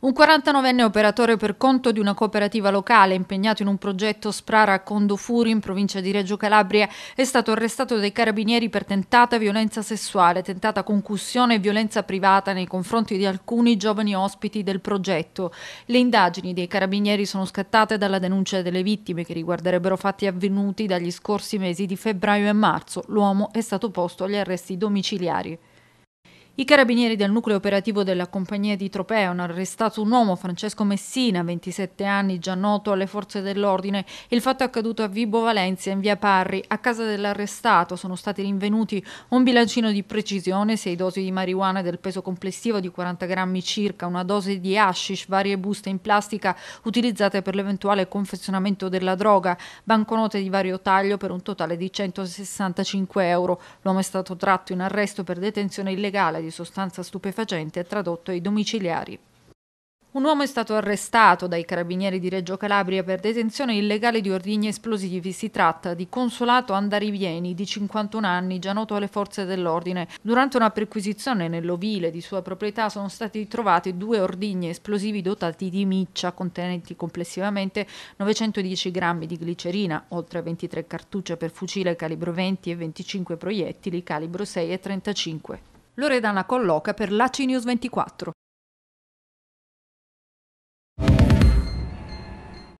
Un 49enne operatore per conto di una cooperativa locale impegnato in un progetto Sprara a Condofuri in provincia di Reggio Calabria è stato arrestato dai carabinieri per tentata violenza sessuale, tentata concussione e violenza privata nei confronti di alcuni giovani ospiti del progetto. Le indagini dei carabinieri sono scattate dalla denuncia delle vittime che riguarderebbero fatti avvenuti dagli scorsi mesi di febbraio e marzo. L'uomo è stato posto agli arresti domiciliari. I carabinieri del nucleo operativo della compagnia di Tropea hanno arrestato un uomo, Francesco Messina, 27 anni, già noto alle forze dell'ordine. Il fatto è accaduto a Vibo Valencia, in via Parri. A casa dell'arrestato sono stati rinvenuti un bilancino di precisione, 6 dosi di marijuana del peso complessivo di 40 grammi circa, una dose di hashish, varie buste in plastica utilizzate per l'eventuale confezionamento della droga, banconote di vario taglio per un totale di 165 euro. L'uomo è stato tratto in arresto per detenzione illegale di sostanza stupefacente tradotto ai domiciliari. Un uomo è stato arrestato dai carabinieri di Reggio Calabria per detenzione illegale di ordigni esplosivi. Si tratta di Consolato Andarivieni, di 51 anni, già noto alle forze dell'ordine. Durante una perquisizione nell'ovile di sua proprietà sono stati trovati due ordigni esplosivi dotati di miccia, contenenti complessivamente 910 grammi di glicerina, oltre a 23 cartucce per fucile calibro 20 e 25 proiettili calibro 6 e 35. Loredana colloca per l'AC News 24.